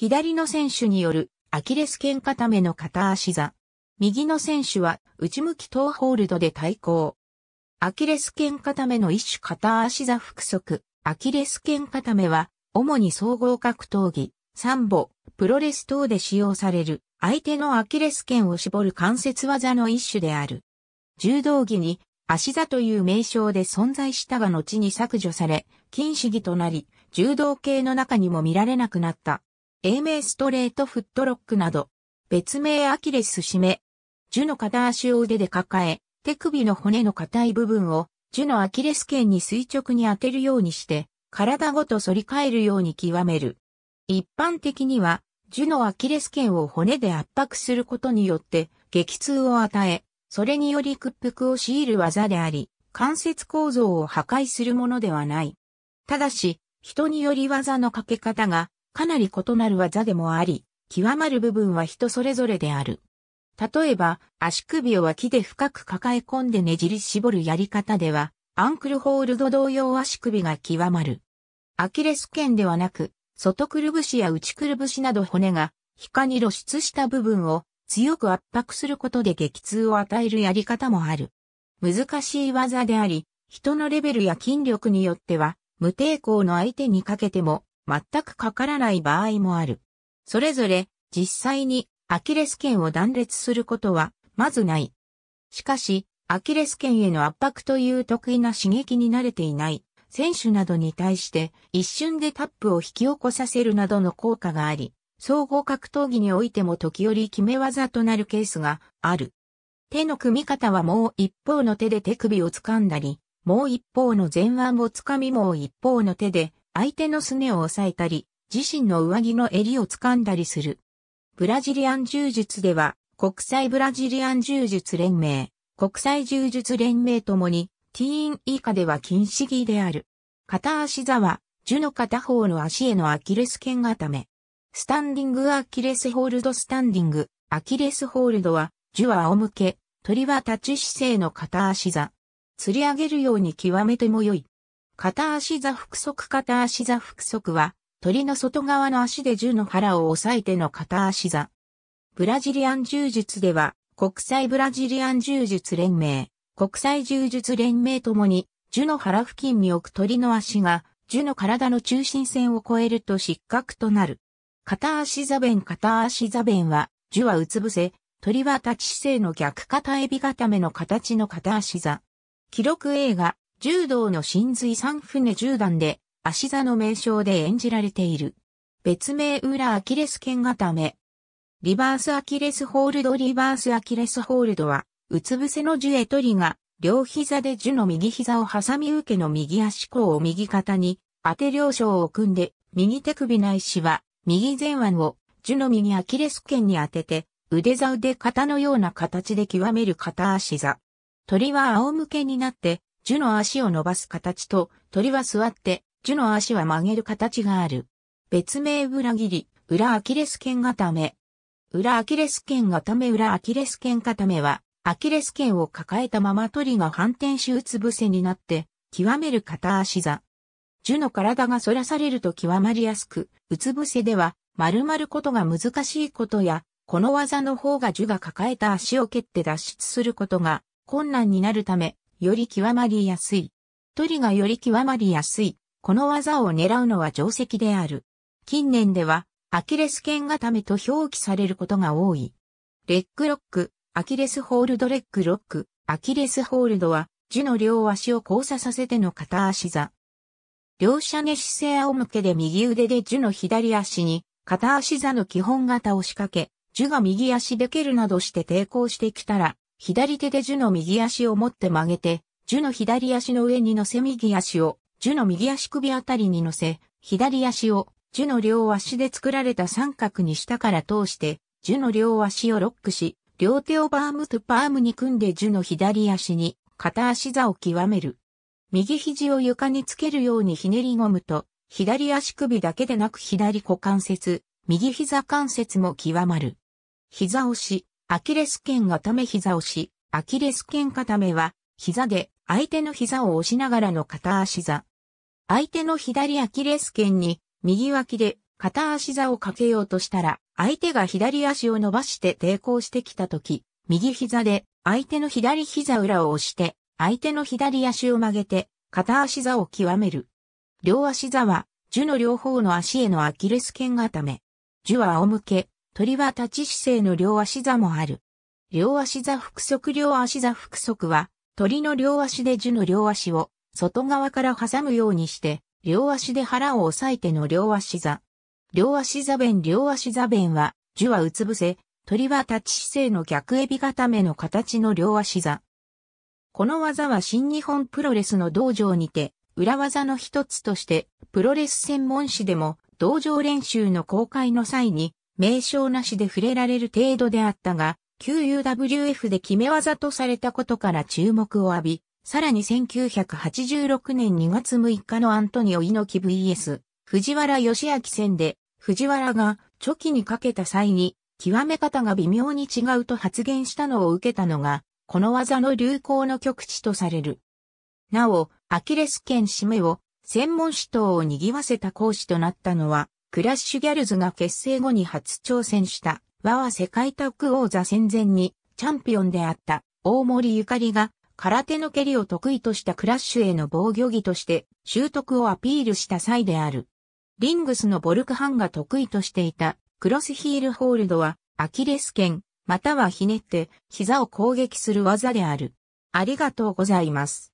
左の選手によるアキレス腱固めの片足座。右の選手は内向きトーホールドで対抗。アキレス腱固めの一種片足座腹側。アキレス腱固めは主に総合格闘技、サンボ、プロレス等で使用される相手のアキレス腱を絞る関節技の一種である。柔道着に足座という名称で存在したが後に削除され、禁止儀となり、柔道系の中にも見られなくなった。英名ストレートフットロックなど、別名アキレス締め、樹の片足を腕で抱え、手首の骨の硬い部分を樹のアキレス腱に垂直に当てるようにして、体ごと反り返るように極める。一般的には、樹のアキレス腱を骨で圧迫することによって、激痛を与え、それにより屈服を強いる技であり、関節構造を破壊するものではない。ただし、人により技のかけ方がかなり異なる技でもあり、極まる部分は人それぞれである。例えば、足首を脇で深く抱え込んでねじり絞るやり方では、アンクルホールド同様足首が極まる。アキレス腱ではなく、外くるぶしや内くるぶしなど骨が、皮下に露出した部分を強く圧迫することで激痛を与えるやり方もある。難しい技であり、人のレベルや筋力によっては、無抵抗の相手にかけても、全くかからない場合もある。それぞれ実際にアキレス腱を断裂することはまずない。しかし、アキレス腱への圧迫という得意な刺激に慣れていない選手などに対して一瞬でタップを引き起こさせるなどの効果があり、総合格闘技においても時折決め技となるケースがある。手の組み方はもう一方の手で手首を掴んだり、もう一方の前腕を掴みもう一方の手で相手のすねを押さえたり、自身の上着の襟を掴んだりする。ブラジリアン柔術では、国際ブラジリアン柔術連盟、国際柔術連盟ともに、ティーン以下では禁止技である。片足座は、樹の片方の足へのアキレス腱固め。スタンディングアキレスホールドスタンディング、アキレスホールドは、樹は仰向け、鳥は立ち姿勢の片足座。釣り上げるように極めても良い。片足座腹足片足座腹足は、鳥の外側の足で銃の腹を押さえての片足座。ブラジリアン柔術では、国際ブラジリアン柔術連盟、国際柔術連盟ともに、樹の腹付近に置く鳥の足が、樹の体の中心線を越えると失格となる。片足座弁片足座弁は、樹はうつ伏せ、鳥は立ち姿勢の逆肩エビ固めの形の片足座。記録映画、柔道の神髄三船十段で、足座の名称で演じられている。別名裏アキレスが固め。リバースアキレスホールドリバースアキレスホールドは、うつ伏せの樹へ取りが、両膝で樹の右膝を挟み受けの右足甲を右肩に、当て両掌を組んで、右手首ないしは、右前腕を、樹の右アキレス腱に当てて、腕座腕肩のような形で極める片足座。鳥は仰向けになって、樹の足を伸ばす形と、鳥は座って、樹の足は曲げる形がある。別名裏切り、裏アキレス腱固め。裏アキレス腱固め裏アキレス腱固めは、アキレス腱を抱えたまま鳥が反転しうつ伏せになって、極める片足座。樹の体が反らされると極まりやすく、うつ伏せでは、丸々ことが難しいことや、この技の方が樹が抱えた足を蹴って脱出することが困難になるため、より極まりやすい。トリがより極まりやすい。この技を狙うのは定石である。近年では、アキレス腱固めと表記されることが多い。レッグロック、アキレスホールドレッグロック、アキレスホールドは、樹の両足を交差させての片足座。両者寝姿勢仰向けで右腕で樹の左足に、片足座の基本型を仕掛け、樹が右足で蹴るなどして抵抗してきたら、左手で樹の右足を持って曲げて、樹の左足の上に乗せ右足を、樹の右足首あたりに乗せ、左足を、樹の両足で作られた三角に下から通して、樹の両足をロックし、両手をバームとパームに組んで樹の左足に、片足座を極める。右肘を床につけるようにひねり込むと、左足首だけでなく左股関節、右膝関節も極まる。膝押し、アキレス腱固め膝押し、アキレス腱固めは、膝で相手の膝を押しながらの片足座。相手の左アキレス腱に、右脇で片足座をかけようとしたら、相手が左足を伸ばして抵抗してきたとき、右膝で相手の左膝裏を押して、相手の左足を曲げて、片足座を極める。両足座は、樹の両方の足へのアキレス腱固め。樹は仰向け、鳥は立ち姿勢の両足座もある。両足座腹足両足座腹足は、鳥の両足で樹の両足を外側から挟むようにして、両足で腹を押さえての両足座。両足座弁両足座弁は、樹はうつ伏せ、鳥は立ち姿勢の逆エビ固めの形の両足座。この技は新日本プロレスの道場にて、裏技の一つとして、プロレス専門誌でも、道場練習の公開の際に、名称なしで触れられる程度であったが、QUWF で決め技とされたことから注目を浴び、さらに1986年2月6日のアントニオ猪木 VS 藤原義明戦で藤原がチョキにかけた際に極め方が微妙に違うと発言したのを受けたのがこの技の流行の極地とされる。なお、アキレス腱締めを専門指導を賑わせた講師となったのはクラッシュギャルズが結成後に初挑戦した和は世界タッグ王座戦前にチャンピオンであった大森ゆかりが空手の蹴りを得意としたクラッシュへの防御技として習得をアピールした際である。リングスのボルクハンが得意としていたクロスヒールホールドはアキレス腱またはひねって膝を攻撃する技である。ありがとうございます。